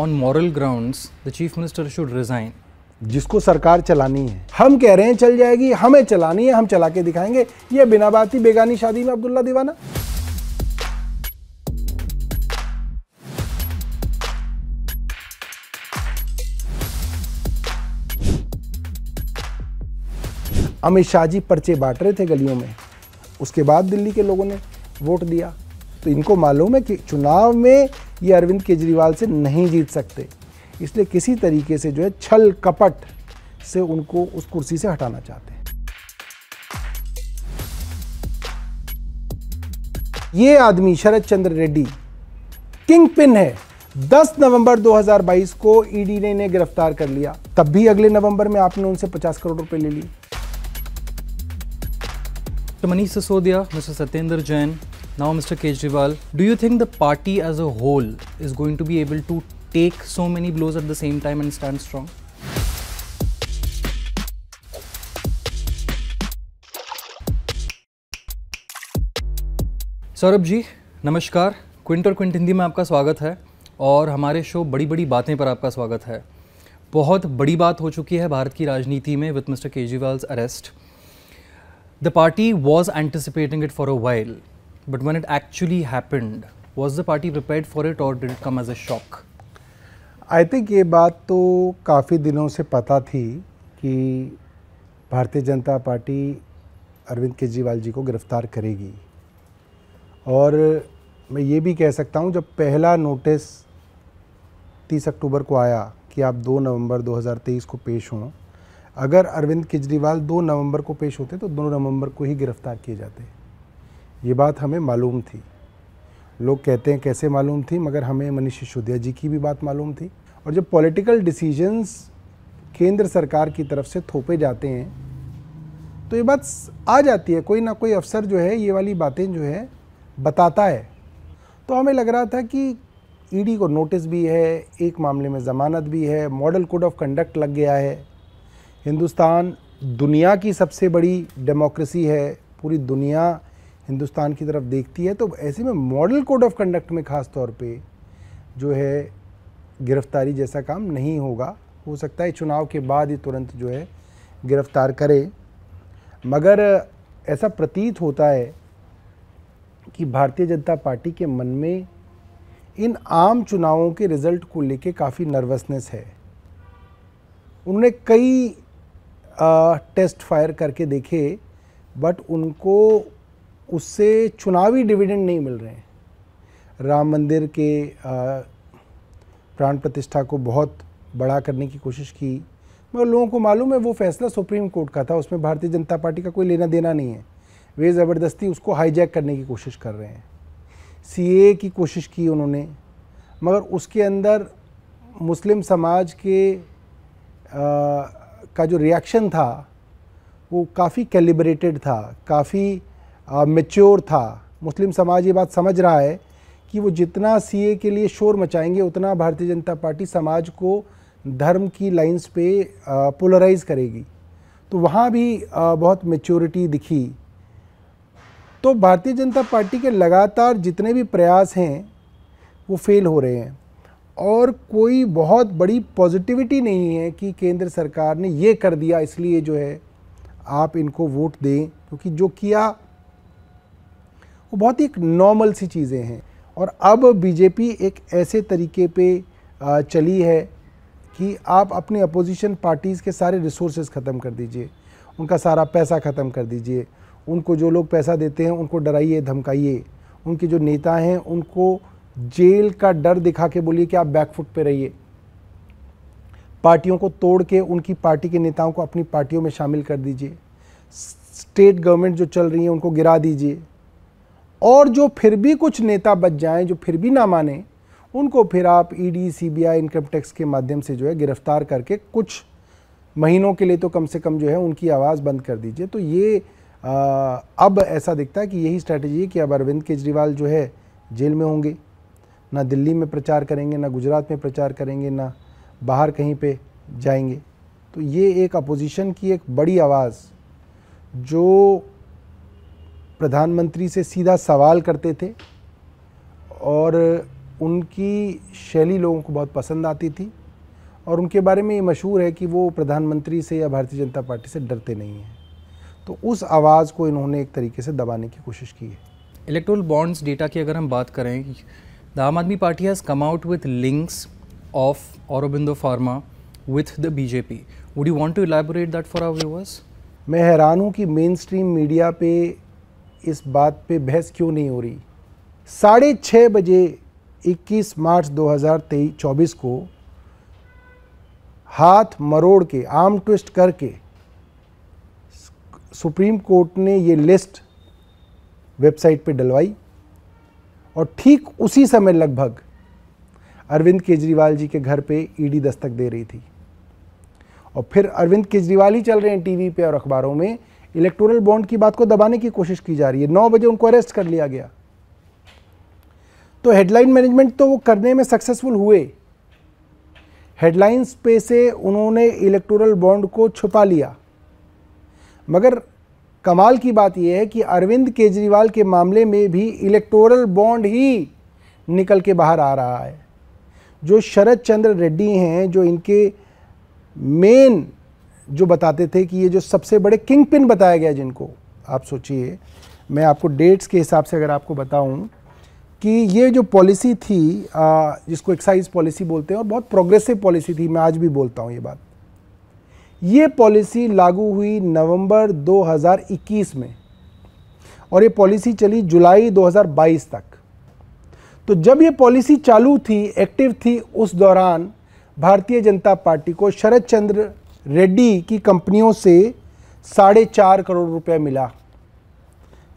On moral ground the chief minister should resign जिसको सरकार चलानी है हम कह रहे हैं चल जाएगी हमें चलानी है हम चला के दिखाएंगे ये बिना बात ही बेगानी शादी में अब्दुल्ला दीवाना अमित शाह जी पर्चे बांट रहे थे गलियों में उसके बाद दिल्ली के लोगों ने वोट दिया तो इनको मालूम है कि चुनाव में ये अरविंद केजरीवाल से नहीं जीत सकते इसलिए किसी तरीके से जो है छल कपट से उनको उस कुर्सी से हटाना चाहते हैं ये आदमी शरद चंद्र रेड्डी किंग पिन है 10 नवंबर 2022 को ईडी ने इन्हें गिरफ्तार कर लिया तब भी अगले नवंबर में आपने उनसे 50 करोड़ रुपए ले लिए Mr. Manish Sisodia, Mr. Satyendra Jain, now Mr. Kejriwal. Do you think the party as a whole is going to be able to take so many blows at the same time and stand strong? Saurabh जी नमस्कार Quint और Quint Hindi में आपका स्वागत है और हमारे show बड़ी बड़ी बातें पर आपका स्वागत है बहुत बड़ी बात हो चुकी है भारत की राजनीति में with mister Kejriwal's arrest The party was anticipating it for a while, but when it actually happened, was the party prepared for it or did it come as a shock? i think ye baat to kafi दिनों se pata thi ki भारतीय जनता party Arvind Kejriwal जी को गिरफ्तार करेगी और मैं ये भी कह सकता हूँ जब पहला नोटिस 30 अक्टूबर को आया कि आप 2 नवंबर 2023 को पेश हों अगर अरविंद केजरीवाल दो नवंबर को पेश होते तो दो नवंबर को ही गिरफ्तार किए जाते ये बात हमें मालूम थी लोग कहते हैं कैसे मालूम थी मगर हमें मनीष सिसोदिया जी की भी बात मालूम थी और जब पॉलिटिकल डिसीजंस केंद्र सरकार की तरफ से थोपे जाते हैं तो ये बात आ जाती है कोई ना कोई अफसर जो है ये वाली बातें जो है बताता है तो हमें लग रहा था कि ईडी को नोटिस भी है एक मामले में ज़मानत भी है मॉडल कोड ऑफ कंडक्ट लग गया है हिंदुस्तान दुनिया की सबसे बड़ी डेमोक्रेसी है पूरी दुनिया हिंदुस्तान की तरफ देखती है तो ऐसे में मॉडल कोड ऑफ कंडक्ट में ख़ास तौर पे जो है गिरफ्तारी जैसा काम नहीं होगा हो सकता है चुनाव के बाद ही तुरंत जो है गिरफ्तार करे मगर ऐसा प्रतीत होता है कि भारतीय जनता पार्टी के मन में इन आम चुनावों के रिज़ल्ट को लेके काफ़ी नर्वसनेस है उन्होंने कई टेस्ट फायर करके देखे बट उनको उससे चुनावी डिविडेंड नहीं मिल रहे हैं राम मंदिर के प्राण प्रतिष्ठा को बहुत बड़ा करने की कोशिश की मगर लोगों को मालूम है वो फैसला सुप्रीम कोर्ट का था उसमें भारतीय जनता पार्टी का कोई लेना देना नहीं है वे ज़बरदस्ती उसको हाईजैक करने की कोशिश कर रहे हैं सी की कोशिश की उन्होंने मगर उसके अंदर मुस्लिम समाज के आ, का जो रिएक्शन था वो काफ़ी कैलिब्रेटेड था काफ़ी मेच्योर था मुस्लिम समाज ये बात समझ रहा है कि वो जितना सीए के लिए शोर मचाएंगे उतना भारतीय जनता पार्टी समाज को धर्म की लाइंस पे पोलराइज करेगी तो वहाँ भी आ, बहुत मेच्योरिटी दिखी तो भारतीय जनता पार्टी के लगातार जितने भी प्रयास हैं वो फेल हो रहे हैं और कोई बहुत बड़ी पॉजिटिविटी नहीं है कि केंद्र सरकार ने ये कर दिया इसलिए जो है आप इनको वोट दें क्योंकि जो किया वो बहुत ही एक नॉर्मल सी चीज़ें हैं और अब बीजेपी एक ऐसे तरीके पे चली है कि आप अपने अपोजिशन पार्टीज़ के सारे रिसोर्सेज ख़त्म कर दीजिए उनका सारा पैसा ख़त्म कर दीजिए उनको जो लोग पैसा देते हैं उनको डराइए धमकाइए उनके जो नेता हैं उनको जेल का डर दिखा के बोलिए कि आप बैकफुट पे रहिए पार्टियों को तोड़ के उनकी पार्टी के नेताओं को अपनी पार्टियों में शामिल कर दीजिए स्टेट गवर्नमेंट जो चल रही है उनको गिरा दीजिए और जो फिर भी कुछ नेता बच जाएं जो फिर भी ना माने उनको फिर आप ईडी सीबीआई इनकम टैक्स के माध्यम से जो है गिरफ्तार करके कुछ महीनों के लिए तो कम से कम जो है उनकी आवाज़ बंद कर दीजिए तो ये आ, अब ऐसा दिखता है कि यही स्ट्रैटेजी है कि अब अरविंद केजरीवाल जो है जेल में होंगे ना दिल्ली में प्रचार करेंगे ना गुजरात में प्रचार करेंगे ना बाहर कहीं पे जाएंगे तो ये एक अपोजिशन की एक बड़ी आवाज़ जो प्रधानमंत्री से सीधा सवाल करते थे और उनकी शैली लोगों को बहुत पसंद आती थी और उनके बारे में ये मशहूर है कि वो प्रधानमंत्री से या भारतीय जनता पार्टी से डरते नहीं हैं तो उस आवाज़ को इन्होंने एक तरीके से दबाने की कोशिश की है इलेक्ट्रोल बॉन्ड्स डेटा की अगर हम बात करें The Aam Aadmi Party has come out with links of Aurobindo Pharma with the BJP. Would you want to elaborate that for our viewers? मैं हैरान हूँ कि मेन स्ट्रीम मीडिया पे इस बात पे बहस क्यों नहीं हो रही साढ़े छः बजे 21 मार्च 2024 को हाथ मरोड़ के आर्म ट्विस्ट करके सुप्रीम कोर्ट ने ये लिस्ट वेबसाइट पे डलवाई और ठीक उसी समय लगभग अरविंद केजरीवाल जी के घर पे ईडी दस्तक दे रही थी और फिर अरविंद केजरीवाल ही चल रहे हैं टीवी पे और अखबारों में इलेक्टोरल बॉन्ड की बात को दबाने की कोशिश की जा रही है नौ बजे उनको अरेस्ट कर लिया गया तो हेडलाइन मैनेजमेंट तो वो करने में सक्सेसफुल हुए हेडलाइंस पे से उन्होंने इलेक्टोरल बॉन्ड को छुपा लिया मगर कमाल की बात यह है कि अरविंद केजरीवाल के मामले में भी इलेक्टोरल बॉन्ड ही निकल के बाहर आ रहा है जो शरद चंद्र रेड्डी हैं जो इनके मेन जो बताते थे कि ये जो सबसे बड़े किंग पिन बताया गया जिनको आप सोचिए मैं आपको डेट्स के हिसाब से अगर आपको बताऊं कि ये जो पॉलिसी थी जिसको एक्साइज पॉलिसी बोलते हैं और बहुत प्रोग्रेसिव पॉलिसी थी मैं आज भी बोलता हूँ ये बात ये पॉलिसी लागू हुई नवंबर 2021 में और ये पॉलिसी चली जुलाई 2022 तक तो जब ये पॉलिसी चालू थी एक्टिव थी उस दौरान भारतीय जनता पार्टी को शरद चंद्र रेड्डी की कंपनियों से साढ़े चार करोड़ रुपए मिला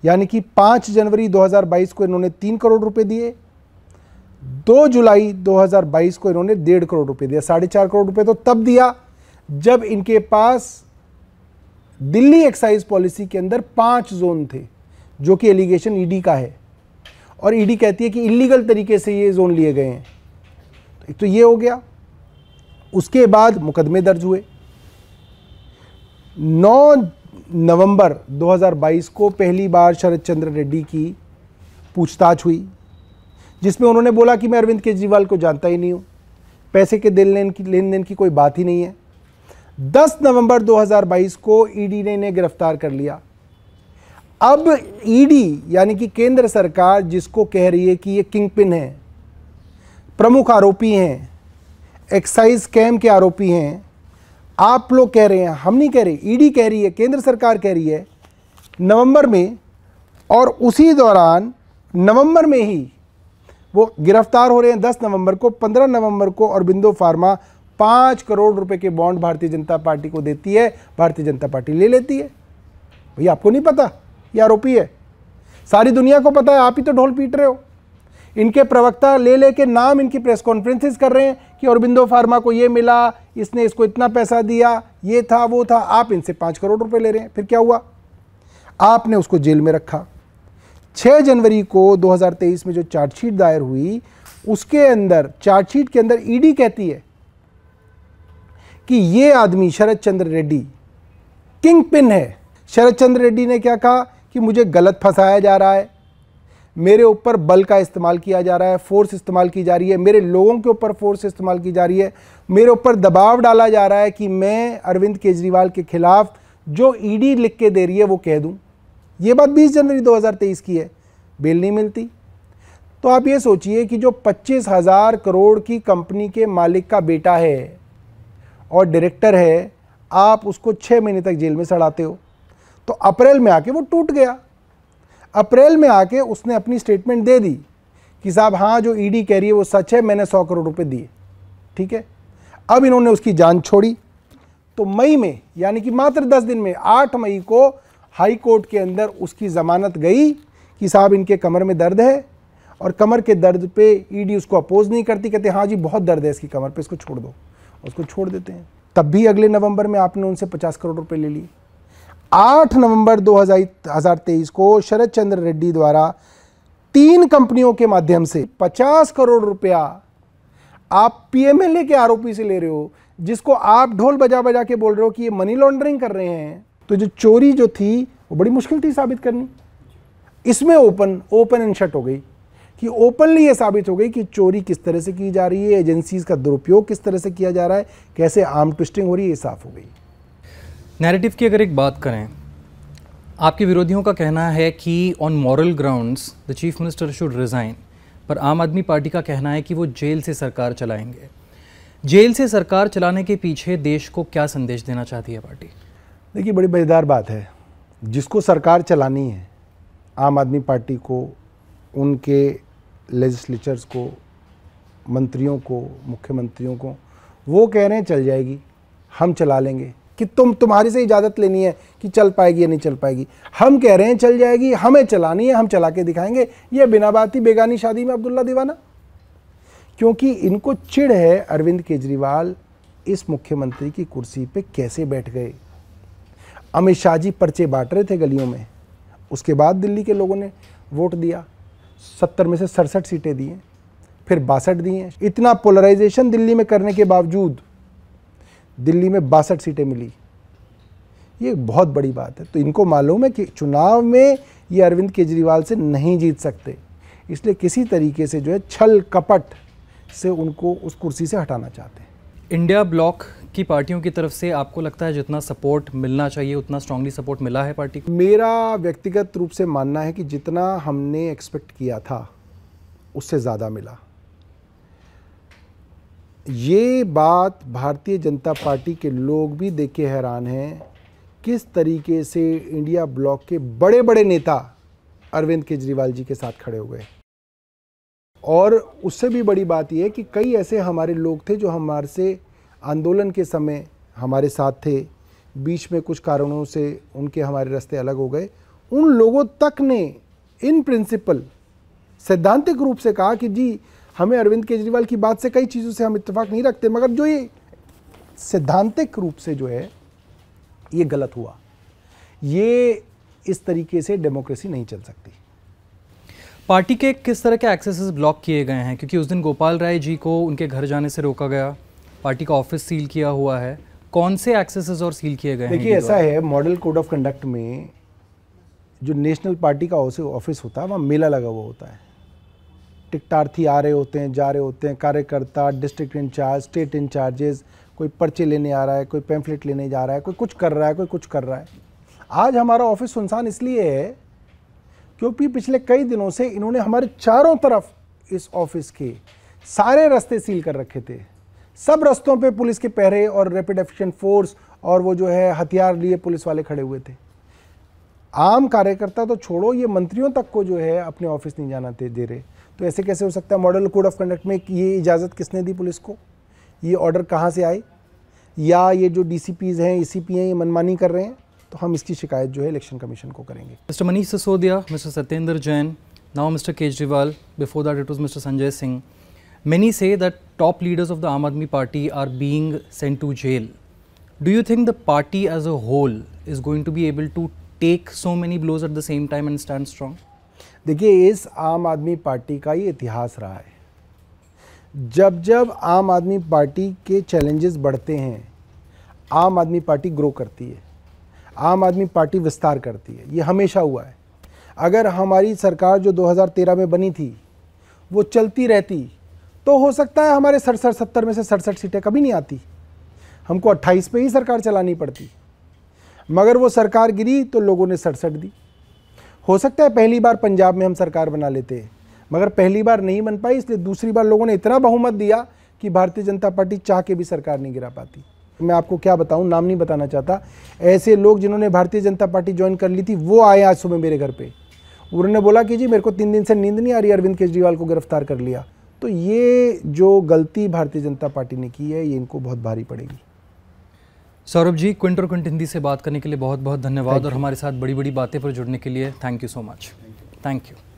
यानी कि 5 जनवरी 2022 को इन्होंने तीन करोड़ रुपए दिए 2 जुलाई 2022 को इन्होंने डेढ़ करोड़ रुपए दिया साढ़े चार करोड़ रुपए तो तब दिया जब इनके पास दिल्ली एक्साइज पॉलिसी के अंदर पांच जोन थे जो कि एलिगेशन ईडी e का है और ईडी e कहती है कि इलीगल तरीके से ये जोन लिए गए हैं तो एक तो ये हो गया उसके बाद मुकदमे दर्ज हुए 9 नवंबर 2022 को पहली बार शरद चंद्र रेड्डी की पूछताछ हुई जिसमें उन्होंने बोला कि मैं अरविंद केजरीवाल को जानता ही नहीं हूं पैसे के लेन लेन देन की कोई बात ही नहीं है 10 नवंबर 2022 को ईडी e ने इन्हें गिरफ्तार कर लिया अब ईडी e यानी कि केंद्र सरकार जिसको कह रही है कि ये किंग पिन है प्रमुख आरोपी हैं एक्साइज कैम के आरोपी हैं आप लोग कह रहे हैं हम नहीं कह रहे ईडी e कह रही है केंद्र सरकार कह रही है नवंबर में और उसी दौरान नवंबर में ही वो गिरफ्तार हो रहे हैं 10 नवंबर को 15 नवंबर को और बिंदो फार्मा पाँच करोड़ रुपए के बॉन्ड भारतीय जनता पार्टी को देती है भारतीय जनता पार्टी ले लेती है भैया आपको नहीं पता ये आरोपी है सारी दुनिया को पता है आप ही तो ढोल पीट रहे हो इनके प्रवक्ता ले लेके नाम इनकी प्रेस कॉन्फ्रेंसिस कर रहे हैं कि औरबिंदो फार्मा को ये मिला इसने इसको इतना पैसा दिया ये था वो था आप इनसे पाँच करोड़ रुपए ले रहे हैं फिर क्या हुआ आपने उसको जेल में रखा 6 जनवरी को 2023 में जो चार्जशीट दायर हुई उसके अंदर चार्जशीट के अंदर ईडी कहती है कि ये आदमी शरद चंद्र रेड्डी किंग पिन है शरद चंद्र रेड्डी ने क्या कहा कि मुझे गलत फंसाया जा रहा है मेरे ऊपर बल का इस्तेमाल किया जा रहा है फोर्स इस्तेमाल की जा रही है मेरे लोगों के ऊपर फोर्स इस्तेमाल की जा रही है मेरे ऊपर दबाव डाला जा रहा है कि मैं अरविंद केजरीवाल के खिलाफ जो ईडी e लिख के दे रही है वो कह दूं ये बात 20 जनवरी 2023 की है बेल नहीं मिलती तो आप ये सोचिए कि जो पच्चीस हज़ार करोड़ की कंपनी के मालिक का बेटा है और डायरेक्टर है आप उसको छः महीने तक जेल में सड़ाते हो तो अप्रैल में आके वो टूट गया अप्रैल में आके उसने अपनी स्टेटमेंट दे दी कि साहब हाँ जो ईडी e कह रही है वो सच है मैंने सौ करोड़ रुपए दिए ठीक है अब इन्होंने उसकी जान छोड़ी तो मई में यानी कि मात्र दस दिन में आठ मई को हाई कोर्ट के अंदर उसकी ज़मानत गई कि साहब इनके कमर में दर्द है और कमर के दर्द पे ईडी e उसको अपोज नहीं करती कहते हाँ जी बहुत दर्द है इसकी कमर पे इसको छोड़ दो उसको छोड़ देते हैं तब भी अगले नवंबर में आपने उनसे पचास करोड़ रुपए ले लिए आठ नवंबर तेईस को शरद चंद्र रेड्डी द्वारा तीन कंपनियों के माध्यम से पचास करोड़ रुपया आप पीएमएलए के आरोपी से ले रहे हो जिसको आप ढोल बजा बजा के बोल रहे हो कि ये मनी लॉन्ड्रिंग कर रहे हैं तो जो चोरी जो थी वो बड़ी मुश्किल थी साबित करनी इसमें ओपन ओपन एंड शट हो गई कि ओपनली ये साबित हो गई कि चोरी किस तरह से की जा रही है एजेंसीज का दुरुपयोग किस तरह से किया जा रहा है कैसे आर्म ट्विस्टिंग हो रही है ये साफ हो गई नैरेटिव की अगर एक बात करें आपके विरोधियों का कहना है कि on moral grounds the chief minister should resign पर आम आदमी पार्टी का कहना है कि वो जेल से सरकार चलाएंगे जेल से सरकार चलाने के पीछे देश को क्या संदेश देना चाहती है पार्टी देखिए बड़ी मज़ेदार बात है जिसको सरकार चलानी है आम आदमी पार्टी को उनके लेजिस्लेचर्स को मंत्रियों को मुख्यमंत्रियों को वो कह रहे हैं चल जाएगी हम चला लेंगे कि तुम तुम्हारी से इजाज़त लेनी है कि चल पाएगी या नहीं चल पाएगी हम कह रहे हैं चल जाएगी हमें चलानी है हम चला के दिखाएंगे ये बिना बात ही बेगानी शादी में अब्दुल्ला दीवाना क्योंकि इनको चिड़ है अरविंद केजरीवाल इस मुख्यमंत्री की कुर्सी पे कैसे बैठ गए अमित शाह जी पर्चे बांट रहे थे गलियों में उसके बाद दिल्ली के लोगों ने वोट दिया सत्तर में से सड़सठ सीटें दी हैं फिर बासठ दी हैं इतना पोलराइजेशन दिल्ली में करने के बावजूद दिल्ली में बासठ सीटें मिली ये बहुत बड़ी बात है तो इनको मालूम है कि चुनाव में ये अरविंद केजरीवाल से नहीं जीत सकते इसलिए किसी तरीके से जो है छल कपट से उनको उस कुर्सी से हटाना चाहते हैं इंडिया ब्लॉक की पार्टियों की तरफ से आपको लगता है जितना सपोर्ट मिलना चाहिए उतना स्ट्रांगली सपोर्ट मिला है पार्टी को मेरा व्यक्तिगत रूप से मानना है कि जितना हमने एक्सपेक्ट किया था उससे ज़्यादा मिला ये बात भारतीय जनता पार्टी के लोग भी देख के हैरान हैं किस तरीके से इंडिया ब्लॉक के बड़े बड़े नेता अरविंद केजरीवाल जी के साथ खड़े हुए और उससे भी बड़ी बात यह है कि कई ऐसे हमारे लोग थे जो हमारे से आंदोलन के समय हमारे साथ थे बीच में कुछ कारणों से उनके हमारे रास्ते अलग हो गए उन लोगों तक ने इन प्रिंसिपल सैद्धांतिक रूप से कहा कि जी हमें अरविंद केजरीवाल की बात से कई चीज़ों से हम इत्तेफाक नहीं रखते मगर जो ये सैद्धांतिक रूप से जो है ये गलत हुआ ये इस तरीके से डेमोक्रेसी नहीं चल सकती पार्टी के किस तरह के एक्सेस ब्लॉक किए गए हैं क्योंकि उस दिन गोपाल राय जी को उनके घर जाने से रोका गया पार्टी का ऑफिस सील किया हुआ है कौन से एक्सेसेस और सील किए गए देखिए ऐसा है मॉडल कोड ऑफ कंडक्ट में जो नेशनल पार्टी का ऑफिस होता है वहाँ मेला लगा हुआ होता है टिकटार्थी आ रहे होते हैं जा रहे होते हैं कार्यकर्ता डिस्ट्रिक्ट इंचार्ज स्टेट इंचार्जेस कोई पर्चे लेने आ रहा है कोई पैम्फलेट लेने जा रहा है कोई कुछ कर रहा है कोई कुछ कर रहा है आज हमारा ऑफिस सुनसान इसलिए है क्योंकि पिछले कई दिनों से इन्होंने हमारे चारों तरफ इस ऑफिस के सारे रास्ते सील कर रखे थे सब रस्तों पे पुलिस के पहरे और रैपिड एक्शन फोर्स और वो जो है हथियार लिए पुलिस वाले खड़े हुए थे आम कार्यकर्ता तो छोड़ो ये मंत्रियों तक को जो है अपने ऑफिस नहीं जाना दे रहे तो ऐसे कैसे हो सकता है मॉडल कोड ऑफ कंडक्ट में ये इजाज़त किसने दी पुलिस को ये ऑर्डर कहाँ से आए या ये जो डीसीपीज हैं पी e हैं ये मनमानी कर रहे हैं तो हम इसकी शिकायत जो है इलेक्शन कमीशन को करेंगे mister Manish Sisodia mister Satyendra Jain now mister Kejriwal before that it was mister Sanjay Singh Many say that top leaders of the Aam Aadmi Party are being sent to jail. Do you think the party as a whole is going to be able to take so many blows at the same time and stand strong? देखिए इस आम आदमी party का ये इतिहास रहा है जब जब आम आदमी पार्टी के चैलेंजेस बढ़ते हैं आम आदमी पार्टी ग्रो करती है आम आदमी पार्टी विस्तार करती है ये हमेशा हुआ है अगर हमारी सरकार जो 2013 में बनी थी वो चलती रहती तो हो सकता है हमारे सड़सठ सत्तर में से सड़सठ सीटें कभी नहीं आती हमको अट्ठाईस पे ही सरकार चलानी पड़ती मगर वो सरकार गिरी तो लोगों ने सड़सठ दी हो सकता है पहली बार पंजाब में हम सरकार बना लेते हैं मगर पहली बार नहीं बन पाई इसलिए दूसरी बार लोगों ने इतना बहुमत दिया कि भारतीय जनता पार्टी चाह के भी सरकार नहीं गिरा पाती मैं आपको क्या बताऊं नाम नहीं बताना चाहता ऐसे लोग जिन्होंने भारतीय जनता पार्टी ज्वाइन कर ली थी वो आए आज सुबह मेरे घर पे उन्होंने बोला कि जी मेरे को तीन दिन से नींद नहीं आ रही अरविंद केजरीवाल को गिरफ्तार कर लिया तो ये जो गलती भारतीय जनता पार्टी ने की है ये इनको बहुत भारी पड़ेगी सौरभ जी क्विंट और क्विंट हिंदी से बात करने के लिए बहुत बहुत धन्यवाद और हमारे साथ बड़ी बड़ी बातें पर जुड़ने के लिए thank you so much thank you